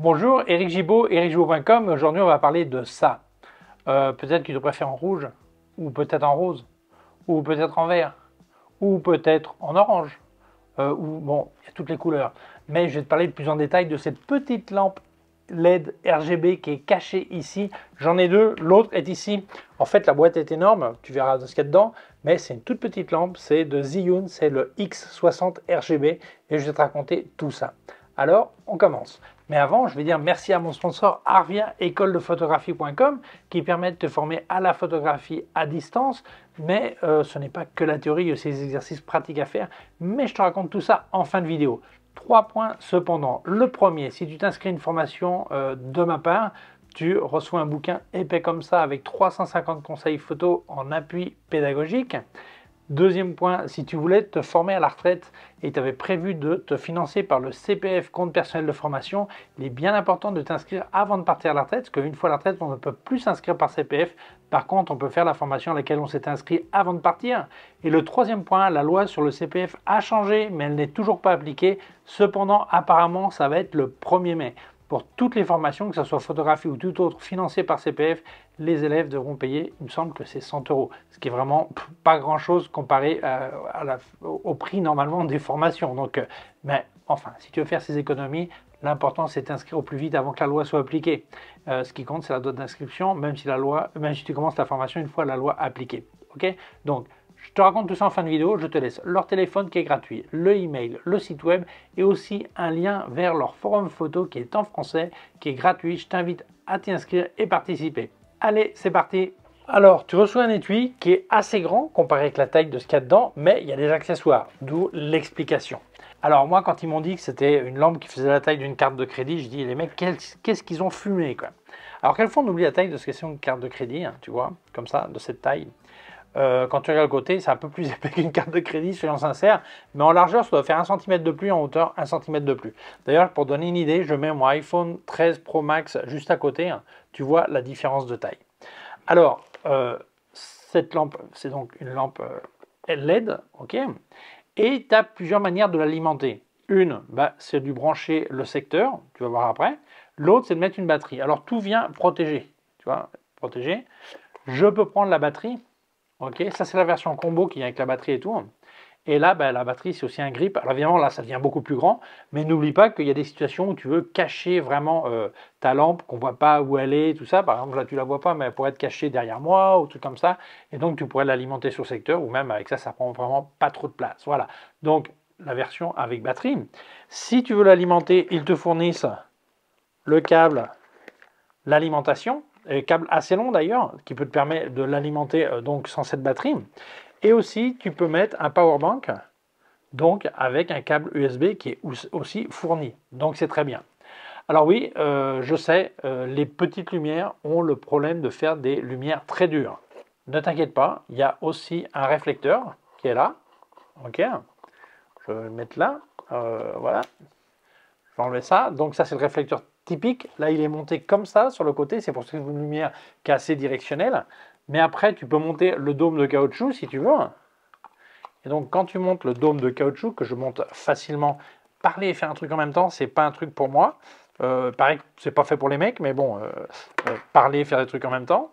Bonjour, Eric Gibaud, ericgibaud.com. Aujourd'hui, on va parler de ça. Euh, peut-être qu'il tu préfères en rouge, ou peut-être en rose, ou peut-être en vert, ou peut-être en orange, euh, ou bon, il y a toutes les couleurs. Mais je vais te parler plus en détail de cette petite lampe LED RGB qui est cachée ici. J'en ai deux, l'autre est ici. En fait, la boîte est énorme, tu verras ce qu'il y a dedans, mais c'est une toute petite lampe, c'est de Ziyun, c'est le X60 RGB, et je vais te raconter tout ça. Alors, on commence. Mais avant, je vais dire merci à mon sponsor Arvia, école de photographie.com, qui permet de te former à la photographie à distance. Mais euh, ce n'est pas que la théorie, il y a aussi des exercices pratiques à faire. Mais je te raconte tout ça en fin de vidéo. Trois points cependant. Le premier, si tu t'inscris à une formation euh, de ma part, tu reçois un bouquin épais comme ça avec 350 conseils photo en appui pédagogique. Deuxième point, si tu voulais te former à la retraite et tu avais prévu de te financer par le CPF compte personnel de formation, il est bien important de t'inscrire avant de partir à la retraite, parce qu'une fois à la retraite, on ne peut plus s'inscrire par CPF. Par contre, on peut faire la formation à laquelle on s'est inscrit avant de partir. Et le troisième point, la loi sur le CPF a changé, mais elle n'est toujours pas appliquée. Cependant, apparemment, ça va être le 1er mai. Pour toutes les formations, que ce soit photographie ou tout autre financées par CPF, les élèves devront payer, il me semble que c'est 100 euros, ce qui est vraiment pas grand-chose comparé euh, au prix normalement des formations. Donc, euh, mais enfin, si tu veux faire ces économies, L'important, c'est d'inscrire au plus vite avant que la loi soit appliquée. Euh, ce qui compte, c'est la date d'inscription, même si la loi, même si tu commences ta formation une fois la loi appliquée. Ok Donc, je te raconte tout ça en fin de vidéo, je te laisse leur téléphone qui est gratuit, le email, le site web et aussi un lien vers leur forum photo qui est en français, qui est gratuit. Je t'invite à t'y inscrire et participer. Allez, c'est parti alors, tu reçois un étui qui est assez grand comparé avec la taille de ce qu'il y a dedans, mais il y a des accessoires, d'où l'explication. Alors moi, quand ils m'ont dit que c'était une lampe qui faisait la taille d'une carte de crédit, je dis les mecs, qu'est-ce qu'ils ont fumé quoi Alors quelquefois on oublie la taille de ce qu'est une carte de crédit, hein, tu vois, comme ça, de cette taille. Euh, quand tu regardes le côté, c'est un peu plus épais qu'une carte de crédit, soyons sincères. Mais en largeur, ça doit faire 1 cm de plus, en hauteur, 1 cm de plus. D'ailleurs, pour donner une idée, je mets mon iPhone 13 Pro Max juste à côté. Hein. tu vois la différence de taille. Alors, euh, cette lampe, c'est donc une lampe euh, LED, ok Et tu as plusieurs manières de l'alimenter. Une, bah, c'est de brancher le secteur, tu vas voir après. L'autre, c'est de mettre une batterie. Alors, tout vient protégé. tu vois, protégé. Je peux prendre la batterie Ok, ça c'est la version combo qui vient avec la batterie et tout. Hein. Et là, ben, la batterie, c'est aussi un grip. Alors évidemment, là, ça devient beaucoup plus grand, mais n'oublie pas qu'il y a des situations où tu veux cacher vraiment euh, ta lampe, qu'on ne voit pas où elle est, tout ça. Par exemple, là, tu la vois pas, mais elle pourrait être cachée derrière moi ou tout comme ça. Et donc, tu pourrais l'alimenter sur secteur, ou même avec ça, ça prend vraiment pas trop de place. Voilà. Donc, la version avec batterie. Si tu veux l'alimenter, ils te fournissent le câble, l'alimentation. Cable câble assez long d'ailleurs, qui peut te permettre de l'alimenter euh, donc sans cette batterie. Et aussi, tu peux mettre un power bank, donc avec un câble USB qui est aussi fourni. Donc c'est très bien. Alors oui, euh, je sais, euh, les petites lumières ont le problème de faire des lumières très dures. Ne t'inquiète pas, il y a aussi un réflecteur qui est là. Ok, je vais le mettre là. voilà, je vais enlever ça. Donc ça c'est le réflecteur typique. Là, il est monté comme ça sur le côté, c'est pour cette lumière qui est assez directionnelle. Mais après, tu peux monter le dôme de caoutchouc si tu veux. Et donc, quand tu montes le dôme de caoutchouc, que je monte facilement, parler et faire un truc en même temps, c'est pas un truc pour moi. Euh, pareil, c'est pas fait pour les mecs, mais bon, parler euh, et euh, parler, faire des trucs en même temps.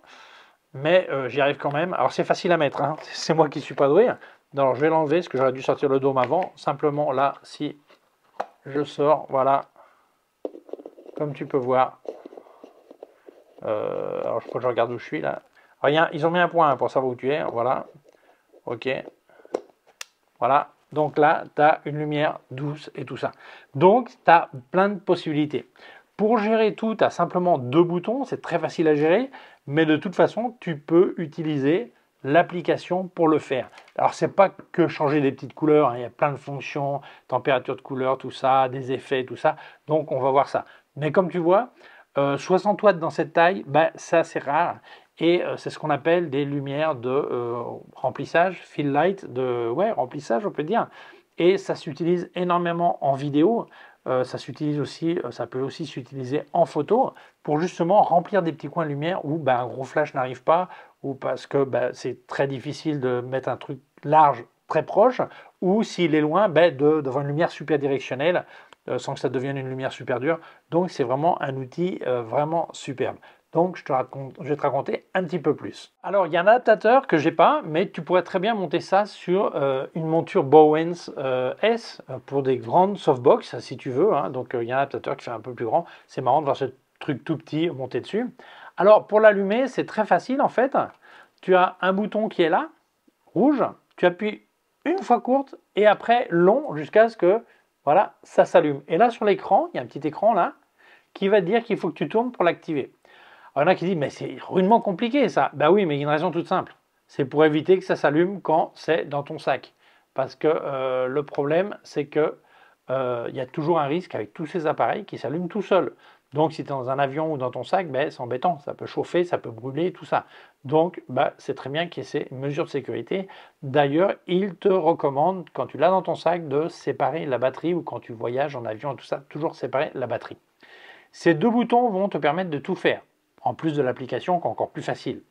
Mais j'y arrive quand même. Alors, c'est facile à mettre, hein. c'est moi qui suis pas doué. Alors, je vais l'enlever parce que j'aurais dû sortir le dôme avant. Simplement, là, si je sors, voilà, comme tu peux voir. Euh, alors, je, je regarde où je suis là. ils ont mis un point pour savoir où tu es. Voilà. Ok. Voilà. Donc là, tu as une lumière douce et tout ça. Donc, tu as plein de possibilités. Pour gérer tout, tu as simplement deux boutons. C'est très facile à gérer. Mais de toute façon, tu peux utiliser l'application pour le faire. Alors, ce n'est pas que changer des petites couleurs. Hein. Il y a plein de fonctions, température de couleur, tout ça, des effets, tout ça. Donc, on va voir ça. Mais comme tu vois, 60 euh, watts dans cette taille, ben ça c'est rare. Et euh, c'est ce qu'on appelle des lumières de euh, remplissage, fill light, de ouais, remplissage on peut dire. Et ça s'utilise énormément en vidéo. ça s'utilise aussi, ça peut aussi s'utiliser en photo pour justement remplir des petits coins de lumière où bah, un gros flash n'arrive pas ou parce que bah, c'est très difficile de mettre un truc large très proche ou s'il est loin, ben, devant une lumière super directionnelle euh, sans que ça devienne une lumière super dure. Donc c'est vraiment un outil euh, vraiment superbe. Donc, je, te raconte, je vais te raconter un petit peu plus. Alors, il y a un adaptateur que j'ai pas, mais tu pourrais très bien monter ça sur euh, une monture Bowens S pour des grandes softbox, si tu veux. Hein. Donc, il y a un adaptateur qui fait un peu plus grand. C'est marrant de voir ce truc tout petit monter dessus. Alors, pour l'allumer, c'est très facile en fait. Tu as un bouton qui est là, rouge. Tu appuies une fois courte et après long jusqu'à ce que voilà, ça s'allume. Et là, sur l'écran, il y a un petit écran là qui va te dire qu'il faut que tu tournes pour l'activer. Il y en a qui disent, mais c'est rudement compliqué ça. Ben oui, mais il y a une raison toute simple. C'est pour éviter que ça s'allume quand c'est dans ton sac. Parce que euh, le problème, c'est que euh, il y a toujours un risque avec tous ces appareils qui s'allument tout seuls. Donc, si tu es dans un avion ou dans ton sac, ben, c'est embêtant. Ça peut chauffer, ça peut brûler, tout ça. Donc, bah, c'est très bien qu'il y ait ces mesures de sécurité. D'ailleurs, il te recommande, quand tu l'as dans ton sac, de séparer la batterie ou quand tu voyages en avion tout ça, toujours séparer la batterie. Ces deux boutons vont te permettre de tout faire, en plus de l'application qui est encore plus facile.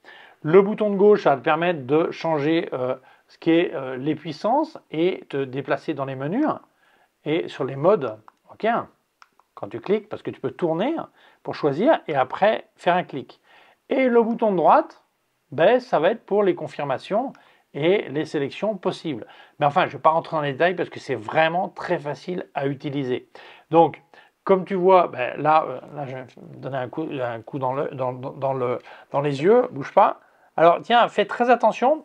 Le bouton de gauche va te permettre de changer euh, ce qui euh, les puissances et te déplacer dans les menus et sur les modes. ok tu cliques, parce que tu peux tourner pour choisir et après faire un clic. Et le bouton de droite, ben, ça va être pour les confirmations et les sélections possibles. Mais enfin, je ne vais pas rentrer dans les détails parce que c'est vraiment très facile à utiliser. Donc, comme tu vois, ben, là, euh, là, je vais donner un coup, dans, le, dans, le, dans les yeux, bouge pas. Alors, tiens, fais très attention.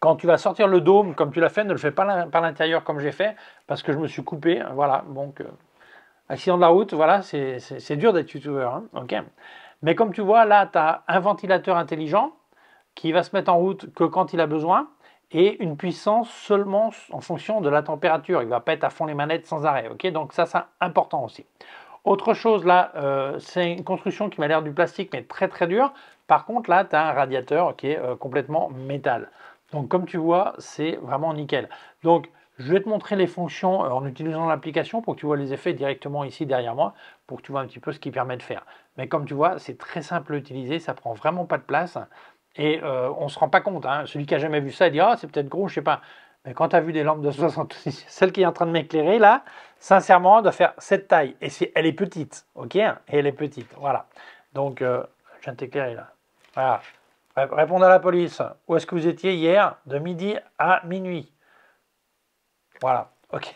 Quand tu vas sortir le dôme comme tu l'as fait, ne le fais pas par l'intérieur comme j'ai fait, parce que je me suis coupé. Voilà, donc euh, Accident de la route, voilà, c'est dur d'être youtubeur. Hein. ok. Mais comme tu vois, là, tu as un ventilateur intelligent qui va se mettre en route que quand il a besoin et une puissance seulement en fonction de la température. Il va pas être à fond les manettes sans arrêt. ok Donc ça, c'est important aussi. Autre chose, là, euh, c'est une construction qui m'a l'air du plastique, mais très très dur Par contre, là, tu as un radiateur qui est euh, complètement métal. Donc, comme tu vois, c'est vraiment nickel. Donc, je vais te montrer les fonctions euh, en utilisant l'application pour que tu vois les effets directement ici derrière moi, pour que tu vois un petit peu ce qu'il permet de faire. Mais comme tu vois, c'est très simple à utiliser, ça prend vraiment pas de place et euh, on ne se rend pas compte. Hein. Celui qui a jamais vu ça, il dit « Ah, c'est peut-être gros, je sais pas ». Mais quand tu as vu des lampes de 66, celle qui est en train de m'éclairer là, sincèrement, elle doit faire cette taille. Et si elle est petite, ok Et elle est petite, voilà. Donc, euh, je viens de t'éclairer là. Voilà. Répondre à la police. Où est-ce que vous étiez hier de midi à minuit voilà, ok.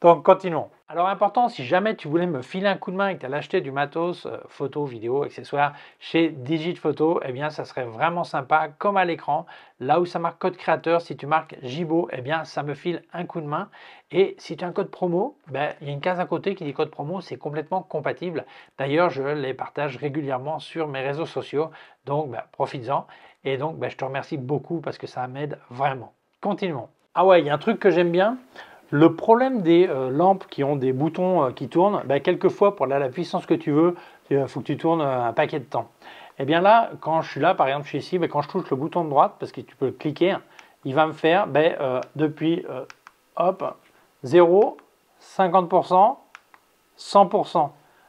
Donc continuons. Alors important, si jamais tu voulais me filer un coup de main et que tu allais acheter du matos, euh, photo, vidéo, accessoires chez Digit Photo, eh bien ça serait vraiment sympa, comme à l'écran. Là où ça marque code créateur, si tu marques JIBO, eh bien ça me file un coup de main. Et si tu as un code promo, ben, il y a une case à côté qui dit code promo, c'est complètement compatible. D'ailleurs, je les partage régulièrement sur mes réseaux sociaux, donc ben, en Et donc ben, je te remercie beaucoup parce que ça m'aide vraiment. Continuons. Ah ouais, il y a un truc que j'aime bien. Le problème des euh, lampes qui ont des boutons euh, qui tournent, ben, quelquefois pour la, la, puissance que tu veux, il euh, faut que tu tournes un paquet de temps. Et eh bien là, quand je suis là, par exemple, je suis ici, quand je touche le bouton de droite, parce que tu peux le cliquer, il va me faire ben, depuis hop, 0, 50%, 100%.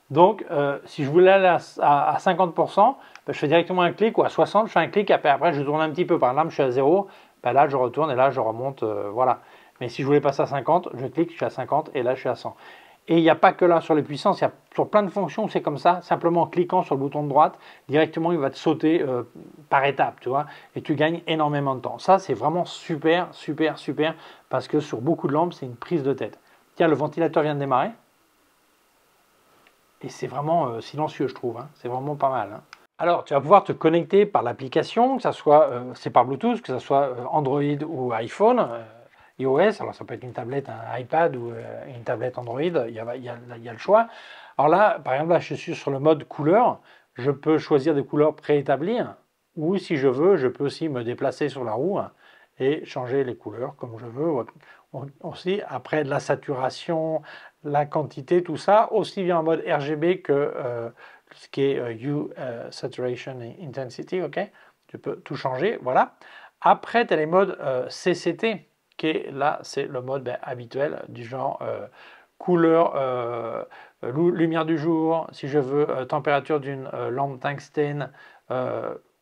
Donc, si je voulais aller à, 50%, ben, je fais directement un clic, ou à 60, je fais un clic, après, après je tourne un petit peu. Par là, je suis à 0, bah, là je retourne et là je remonte, euh, voilà. Mais si je voulais passer à 50, je clique, je suis à 50 et là je suis à 100. Et il n'y a pas que là sur les puissances, il y a sur plein de fonctions, c'est comme ça, simplement en cliquant sur le bouton de droite, directement il va te sauter euh, par étape, tu vois, et tu gagnes énormément de temps. Ça, c'est vraiment super, super, super, parce que sur beaucoup de lampes, c'est une prise de tête. Tiens, le ventilateur vient de démarrer, et c'est vraiment euh, silencieux, je trouve, hein. c'est vraiment pas mal. Hein. Alors, tu vas pouvoir te connecter par l'application, que ça soit, euh, c'est par Bluetooth, que ce soit euh, Android ou iPhone, euh, iOS, alors ça peut être une tablette, un iPad ou une tablette Android, il y a, le choix. Alors là, par exemple, là, je suis sur le mode couleur, je peux choisir des couleurs préétablies, ou si je veux, je peux aussi me déplacer sur la roue et changer les couleurs comme je veux. Aussi, après la saturation, la quantité, tout ça, aussi bien en mode RGB que ce qui est euh, U euh, saturation intensity, ok Tu peux tout changer, voilà. Après, tu as les modes euh, CCT, qui est, là, c'est le mode ben, habituel du genre couleur, lumière du jour, si je veux, température d'une lampe tungstène,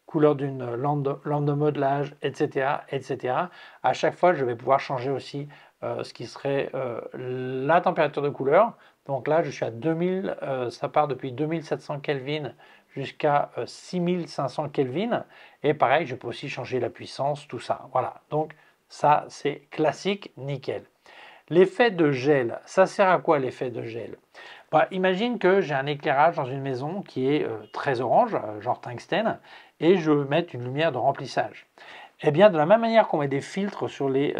couleur d'une lampe de modelage, etc., etc. À chaque fois, je vais pouvoir changer aussi euh, ce qui serait euh, la température de couleur. Donc là, je suis à 2000, euh, ça part depuis 2700 Kelvin jusqu'à 6500 Kelvin. Et pareil, je peux aussi changer la puissance, tout ça. Voilà, donc ça, c'est classique, nickel. L'effet de gel, ça sert à quoi l'effet de gel bah, Imagine que j'ai un éclairage dans une maison qui est très orange, genre tungstène, et je veux mettre une lumière de remplissage. Eh bien, de la même manière qu'on met des filtres sur les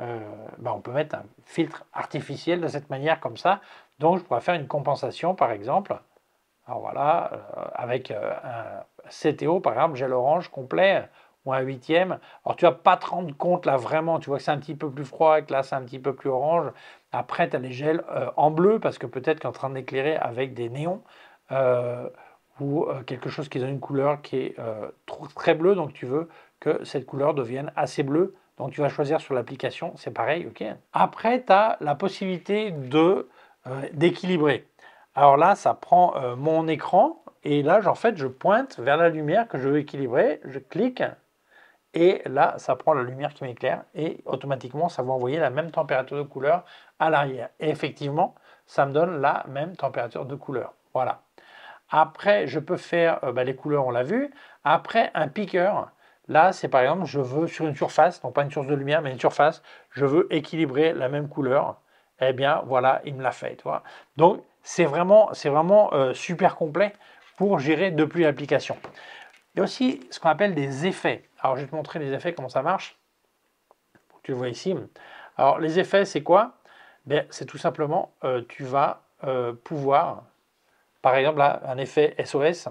euh, bah, on peut mettre un filtre artificiel de cette manière comme ça. Donc je pourrais faire une compensation par exemple. Alors voilà, euh, avec euh, un CTO par exemple, gel orange complet ou un huitième. Alors tu vas pas te rendre compte là vraiment, tu vois que c'est un petit peu plus froid, que là c'est un petit peu plus orange. Après tu as les gels en bleu parce que peut-être qu'en train d'éclairer avec des néons ou quelque chose qui donne une couleur qui est très bleue, donc tu veux que cette couleur devienne assez bleue donc tu vas choisir sur l'application, c'est pareil, ok. Après, tu as la possibilité de euh, d'équilibrer. Alors là, ça prend euh, mon écran et là, en fait, je pointe vers la lumière que je veux équilibrer, je clique et là, ça prend la lumière qui m'éclaire et automatiquement, ça va envoyer la même température de couleur à l'arrière. Et effectivement, ça me donne la même température de couleur. Voilà. Après, je peux faire euh, bah, les couleurs, on l'a vu. Après, un piqueur. Là, c'est par exemple, je veux sur une surface, donc pas une source de lumière, mais une surface, je veux équilibrer la même couleur. Eh bien, voilà, il me l'a fait. Donc, c'est vraiment, vraiment euh, super complet pour gérer depuis l'application. Il y a aussi ce qu'on appelle des effets. Alors, je vais te montrer les effets, comment ça marche. Tu le vois ici. Alors, les effets, c'est quoi ben, C'est tout simplement, euh, tu vas euh, pouvoir, par exemple, un effet SOS.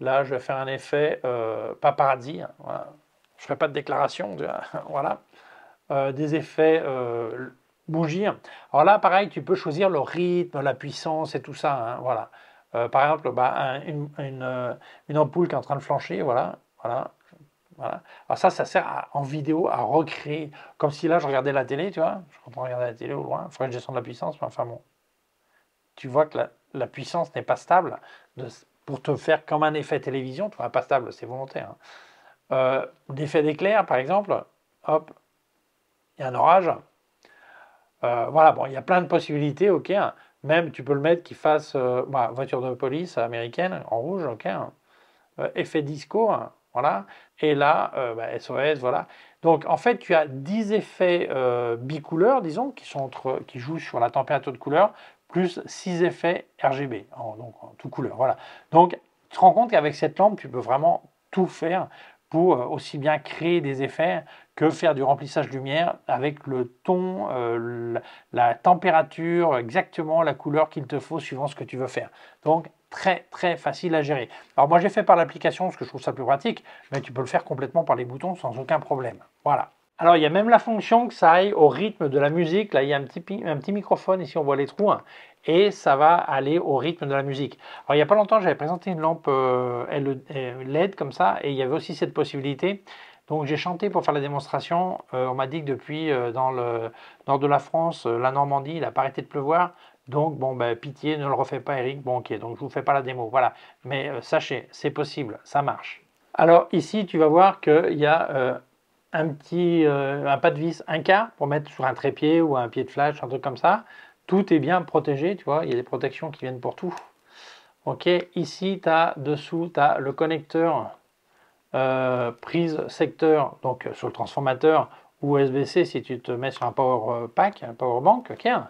Là, je vais faire un effet euh, paparazzi. Hein, je ne ferai pas de déclaration. voilà. Euh, des effets euh, bougies. Alors là, pareil, tu peux choisir le rythme, la puissance et tout ça. Hein, voilà. Euh, par exemple, bah, euh, une, ampoule qui est en train de flancher. Voilà. Voilà. Voilà. Alors ça, ça sert en vidéo à recréer, comme si là je regardais la télé, tu vois, je comprends regarder la télé au loin, il faudrait une gestion de la puissance, mais enfin bon, tu vois que la, puissance n'est pas stable pour te faire comme un effet télévision, tu vois, pas stable, c'est volontaire. Hein. Euh, d'éclair, par exemple, hop, il y a un orage. Euh, voilà, bon, il y a plein de possibilités, ok. Hein. Même, tu peux le mettre qui fasse euh, bah, voiture de police américaine en rouge, ok. Hein. Euh, effet disco, hein, voilà. Et là, SOS, bah, voilà. Donc en fait, tu as 10 effets euh, bicouleurs, disons, qui, sont qui jouent sur la température de couleur, plus 6 effets RGB, en, donc en tout couleur. Voilà. Donc tu te rends compte qu'avec cette lampe, tu peux vraiment tout faire pour euh, aussi bien créer des effets que faire du remplissage lumière avec le ton, euh, la, la température, exactement la couleur qu'il te faut suivant ce que tu veux faire. Donc très très facile à gérer. Alors moi j'ai fait par l'application parce que je trouve ça plus pratique, mais tu peux le faire complètement par les boutons sans aucun problème. Voilà. Alors il y a même la fonction que ça aille au rythme de la musique. Là il y a un petit, un petit microphone ici on voit les trous hein, et ça va aller au rythme de la musique. Alors il n'y a pas longtemps j'avais présenté une lampe euh, LED euh, e comme ça et il y avait aussi cette possibilité. Donc j'ai chanté pour faire la démonstration. Euh, on m'a dit que depuis dans le nord de la France, la Normandie, il a pas arrêté de pleuvoir. Donc, bon, ben, pitié, ne le refais pas, Eric. Bon, ok, donc je vous fais pas la démo. Voilà. Mais euh, sachez, c'est possible, ça marche. Alors, ici, tu vas voir qu'il y a euh, un petit euh, un pas de vis, un quart pour mettre sur un trépied ou un pied de flash, un truc comme ça. Tout est bien protégé, tu vois. Il y a des protections qui viennent pour tout. Ok, ici, tu as dessous, tu as le connecteur prise secteur, donc sur le transformateur ou usb si tu te mets sur un power pack, un power bank, ok. Hein.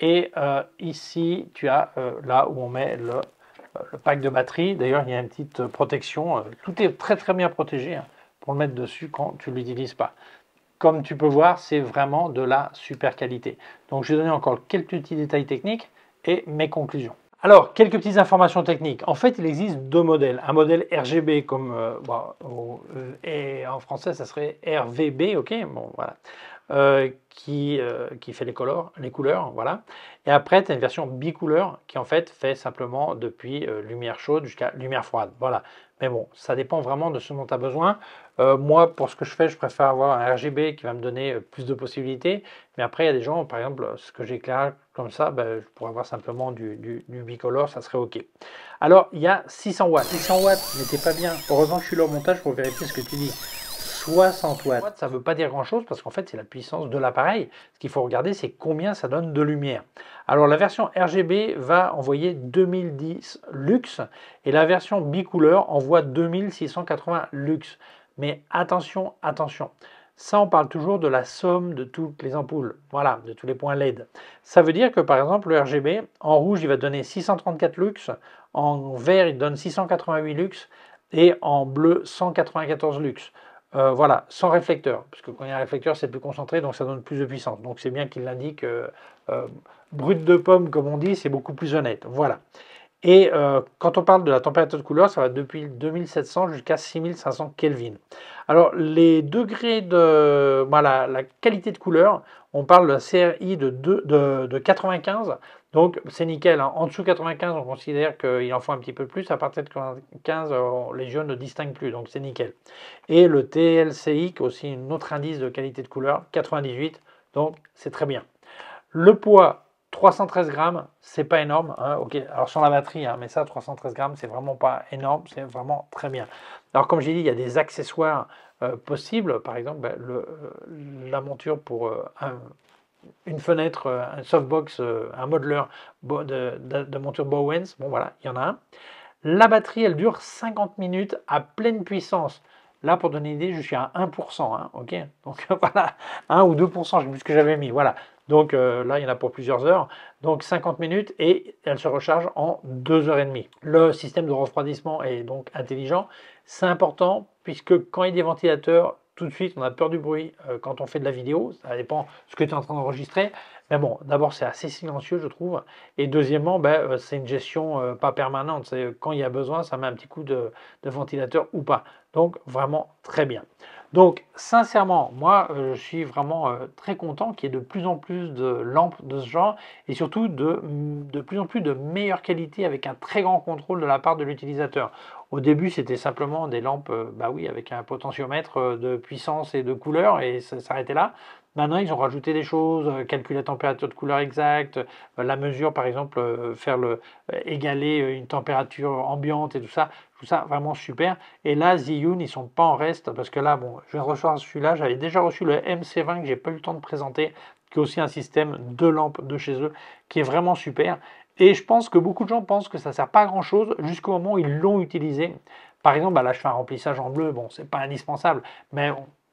Et euh, ici, tu as euh, là où on met euh, le, pack de batterie. D'ailleurs, il y a une petite protection. Tout est très très bien protégé hein, pour le mettre dessus quand tu l'utilises pas. Comme tu peux voir, c'est vraiment de la super qualité. Donc, je vais donner encore quelques petits détails techniques et mes conclusions. Alors, quelques petites informations techniques. En fait, il existe deux modèles. Un modèle RGB, comme et en français, ça serait RVB, ok Bon, voilà. Euh, qui, euh, qui, fait les, les couleurs. voilà. Et après, tu as une version bicouleur qui en fait fait simplement depuis euh, lumière chaude jusqu'à lumière froide. Voilà. Mais bon, ça dépend vraiment de ce dont tu as besoin. moi, pour ce que je fais, je préfère avoir un RGB qui va me donner plus de possibilités. Mais après, il y a des gens, par exemple, ce que j'éclaire comme ça, ben, je pourrais avoir simplement du, du, bicolore, ça serait OK. Alors, il y a 600 watts. 600 watts, n'était pas bien. Heureusement que je suis là au montage pour vérifier ce que tu dis. 60 watts. Ça ne veut pas dire grand-chose parce qu'en fait, c'est la puissance de l'appareil. Ce qu'il faut regarder, c'est combien ça donne de lumière. Alors, la version RGB va envoyer 2010 lux et la version bicouleur envoie 2680 lux. Mais attention, attention. Ça, on parle toujours de la somme de toutes les ampoules, voilà, de tous les points LED. Ça veut dire que par exemple, le RGB, en rouge, il va donner 634 lux, en vert, il donne 688 lux, et en bleu, 194 lux. Euh, voilà, sans réflecteur, parce que quand il y a un réflecteur, c'est plus concentré, donc ça donne plus de puissance. Donc c'est bien qu'il l'indique. Euh, euh, brut de pomme, comme on dit, c'est beaucoup plus honnête. Voilà. Et euh, quand on parle de la température de couleur, ça va depuis 2700 jusqu'à 6500 Kelvin. Alors les degrés de voilà, la qualité de couleur, on parle de la CRI de, 95, donc c'est nickel. Hein. En dessous de 95, on considère qu'il en faut un petit peu plus. À partir de 95, les jeunes ne distinguent plus, donc c'est nickel. Et le TLCI, aussi un autre indice de qualité de couleur, 98, donc c'est très bien. Le poids 313 grammes, c'est pas énorme. Hein, ok, alors sur la batterie, hein, mais ça, 313 grammes, c'est vraiment pas énorme, c'est vraiment très bien. Alors, comme j'ai dit, il y a des accessoires euh, possibles, par exemple ben, euh, la monture pour euh, une fenêtre, un softbox, un modeleur de, monture Bowens. Bon, voilà, il y en a un. La batterie, elle dure 50 minutes à pleine puissance. Là, pour donner une idée, je suis à 1%. Hein, ok, donc voilà, 1 ou 2%, je ce que j'avais mis. Voilà, donc euh, là, il y en a pour plusieurs heures. Donc 50 minutes et elle se recharge en 2h30. Le système de refroidissement est donc intelligent. C'est important puisque quand il y a des ventilateurs, tout de suite, on a peur du bruit euh, quand on fait de la vidéo. Ça dépend ce que tu es en train d'enregistrer. Mais bon, d'abord, c'est assez silencieux, je trouve. Et deuxièmement, ben, euh, c'est une gestion pas permanente. C'est quand il y a besoin, ça met un petit coup de ventilateur ou pas. Donc, vraiment très bien. Donc, sincèrement, moi, euh, je suis vraiment euh, très content qu'il y ait de plus en plus de lampes de ce genre et surtout de, plus en plus de meilleure qualité avec un très grand contrôle de la part de l'utilisateur. Au début, c'était simplement des lampes, euh, bah oui, avec un potentiomètre de puissance et de couleur et ça s'arrêtait là. Maintenant, ils ont rajouté des choses, calculer la température de couleur exacte, la mesure, par exemple, faire égaler une température ambiante et tout ça. Tout ça vraiment super. Et là, Ziyun, ils sont pas en reste parce que là, bon, je reçois celui-là. J'avais déjà reçu le MC20 que j'ai pas eu le temps de présenter, qui est aussi un système de lampes de chez eux qui est vraiment super. Et je pense que beaucoup de gens pensent que ça sert pas à grand chose jusqu'au moment où ils l'ont utilisé. Par exemple, à bah là, je fais un remplissage en bleu. Bon, c'est pas indispensable, mais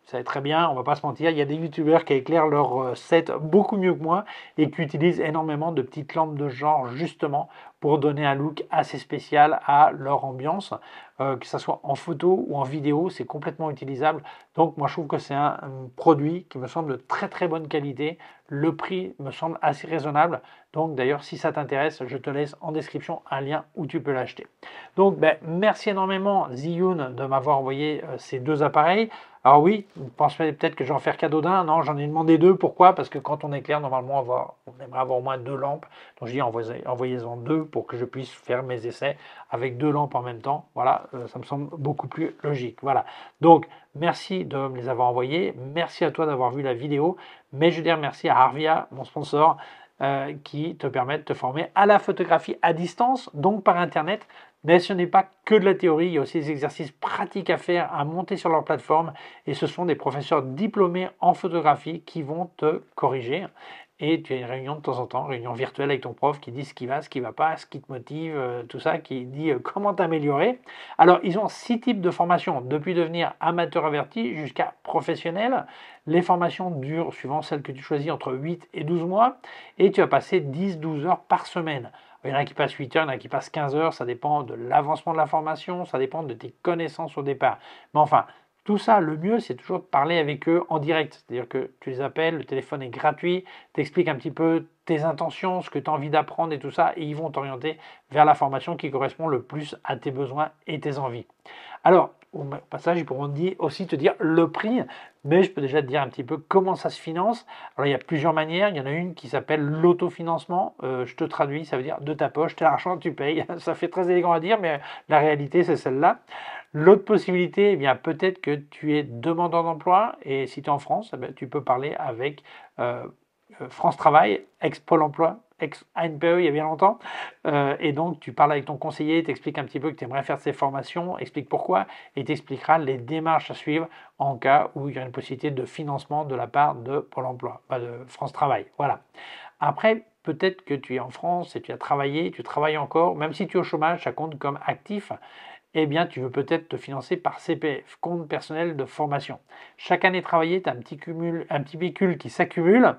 vous savez très bien, on va pas se mentir, il y a des youtubeurs qui éclairent leur euh, set beaucoup mieux que moi et qui utilisent énormément de petites lampes de genre justement pour donner un look assez spécial à leur ambiance, euh, que ce soit en photo ou en vidéo, c'est complètement utilisable. Donc moi je trouve que c'est un, produit qui me semble de très très bonne qualité, le prix me semble assez raisonnable. Donc d'ailleurs si ça t'intéresse, je te laisse en description un lien où tu peux l'acheter. Donc ben, merci énormément Ziyun de m'avoir envoyé euh, ces deux appareils. Alors oui, vous pensez peut-être que je vais en faire cadeau d'un. Non, j'en ai demandé deux. Pourquoi Parce que quand on éclaire, normalement, on, aimerait avoir au moins deux lampes. Donc je dis envoyez-en deux pour que je puisse faire mes essais avec deux lampes en même temps. Voilà, euh, ça me semble beaucoup plus logique. Voilà. Donc merci de me les avoir envoyés. Merci à toi d'avoir vu la vidéo. Mais je dis merci à Harvia, mon sponsor. Euh, qui te permet de te former à la photographie à distance, donc par Internet. Mais ce n'est pas que de la théorie, il y a aussi des exercices pratiques à faire, à monter sur leur plateforme. Et ce sont des professeurs diplômés en photographie qui vont te corriger. Et tu as une réunion de temps en temps, réunion virtuelle avec ton prof qui dit ce qui va, ce qui ne va pas, ce qui te motive, euh, tout ça, qui dit euh, comment t'améliorer. Alors, ils ont six types de formations, depuis devenir amateur averti jusqu'à professionnel. Les formations durent, suivant celle que tu choisis, entre 8 et 12 mois. Et tu vas passer 10-12 heures par semaine. Il y en a qui passent 8 heures, il y en a qui passent 15 heures, ça dépend de l'avancement de la formation, ça dépend de tes connaissances au départ. Mais enfin, tout ça, le mieux, c'est toujours de parler avec eux en direct. C'est-à-dire que tu les appelles, le téléphone est gratuit, t'expliques un petit peu tes intentions, ce que tu as envie d'apprendre et tout ça, et ils vont t'orienter vers la formation qui correspond le plus à tes besoins et tes envies. Alors, au passage, ils pourront aussi te dire le prix, mais je peux déjà te dire un petit peu comment ça se finance. Alors, il y a plusieurs manières. Il y en a une qui s'appelle l'autofinancement. Euh, je te traduis, ça veut dire de ta poche, as l'argent, tu payes. ça fait très élégant à dire, mais la réalité, c'est celle-là. L'autre possibilité, eh bien peut-être que tu es demandeur d'emploi et si tu es en France, eh ben, tu peux parler avec euh, euh, France Travail, ex-Pôle emploi, ex-ANPE il y a bien longtemps. Euh, et donc, tu parles avec ton conseiller, t'expliques un petit peu que tu aimerais faire ces formations, explique pourquoi, et t'expliquera les démarches à suivre en cas où il y a une possibilité de financement de la part de Pôle emploi, bah, de France Travail. Voilà. Après, peut-être que tu es en France et tu as travaillé, tu travailles encore, même si tu es au chômage, ça compte comme actif eh bien, tu veux peut-être te financer par CPF, compte personnel de formation. Chaque année travaillée, tu as un petit, cumul, un petit qui s'accumule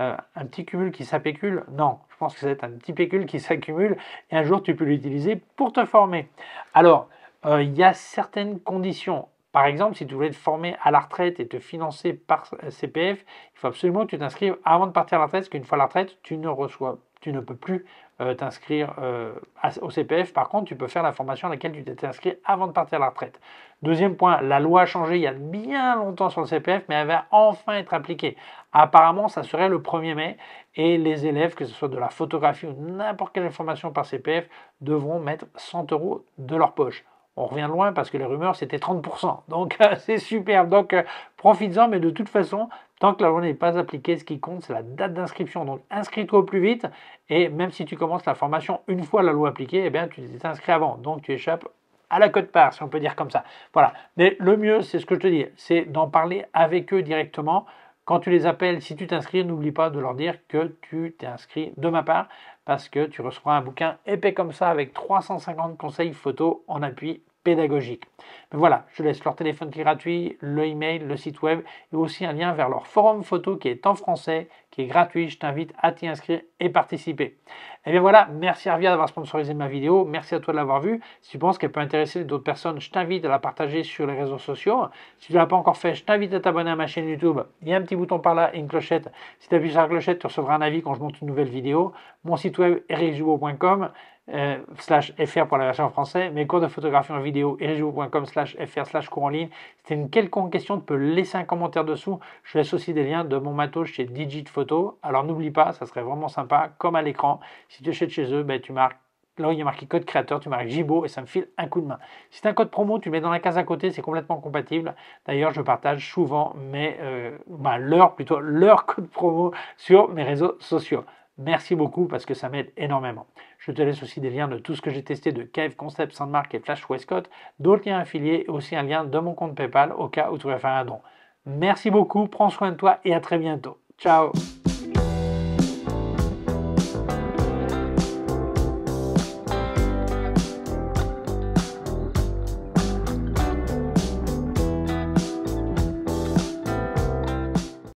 euh, un petit cumul qui s'apécule Non, je pense que c'est un petit pécule qui s'accumule et un jour tu peux l'utiliser pour te former. Alors, euh, il y a certaines conditions. Par exemple, si tu voulais te former à la retraite et te financer par CPF, il faut absolument que tu t'inscrives avant de partir à la retraite, parce qu'une fois à la retraite, tu ne reçois, tu ne peux plus euh, t'inscrire euh, au CPF. Par contre, tu peux faire la formation à laquelle tu t'étais inscrit avant de partir à la retraite. Deuxième point, la loi a changé il y a bien longtemps sur le CPF, mais elle va enfin être appliquée. Apparemment, ça serait le 1er mai et les élèves, que ce soit de la photographie ou n'importe quelle information par CPF, devront mettre 100 euros de leur poche on revient loin parce que les rumeurs, c'était 30%. Donc, c'est superbe. Donc, euh, profites-en, mais de toute façon, tant que la loi n'est pas appliquée, ce qui compte, c'est la date d'inscription. Donc, inscris-toi au plus vite. Et même si tu commences la formation une fois la loi appliquée, eh bien, tu t'es inscrit avant. Donc, tu échappes à la cote part, si on peut dire comme ça. Voilà. Mais le mieux, c'est ce que je te dis, c'est d'en parler avec eux directement. Quand tu les appelles, si tu t'inscris, n'oublie pas de leur dire que tu t'es inscrit de ma part parce que tu recevras un bouquin épais comme ça avec 350 conseils photo en appui pédagogique. Mais voilà, je laisse leur téléphone qui est gratuit, le email, le site web et aussi un lien vers leur forum photo qui est en français qui est gratuit. Je t'invite à t'y inscrire et participer. Et eh bien voilà, merci via d'avoir sponsorisé ma vidéo. Merci à toi de l'avoir vue. Si tu penses qu'elle peut intéresser d'autres personnes, je t'invite à la partager sur les réseaux sociaux. Si tu ne l'as pas encore fait, je t'invite à t'abonner à ma chaîne YouTube. Il y a un petit bouton par là et une clochette. Si tu appuies sur la clochette, tu recevras un avis quand je monte une nouvelle vidéo. Mon site web ericjouot.com euh, slash fr pour la version français, mes cours de photographie en vidéo ericjouot.com slash fr slash cours en ligne. Si tu as une quelconque question, tu peux laisser un commentaire dessous. Je laisse aussi des liens de mon matos chez Digit alors n'oublie pas, ça serait vraiment sympa, comme à l'écran. Si tu achètes chez eux, ben, tu marques Là, il y a marqué code créateur, tu marques Jibo et ça me file un coup de main. Si tu un code promo, tu le mets dans la case à côté, c'est complètement compatible. D'ailleurs, je partage souvent mes, euh, ben, leur, plutôt leur code promo sur mes réseaux sociaux. Merci beaucoup parce que ça m'aide énormément. Je te laisse aussi des liens de tout ce que j'ai testé de Cave Concept, Sandmark et Flash Westcott, d'autres liens affiliés et aussi un lien de mon compte PayPal au cas où tu voudrais faire un don. Merci beaucoup, prends soin de toi et à très bientôt. Ciao.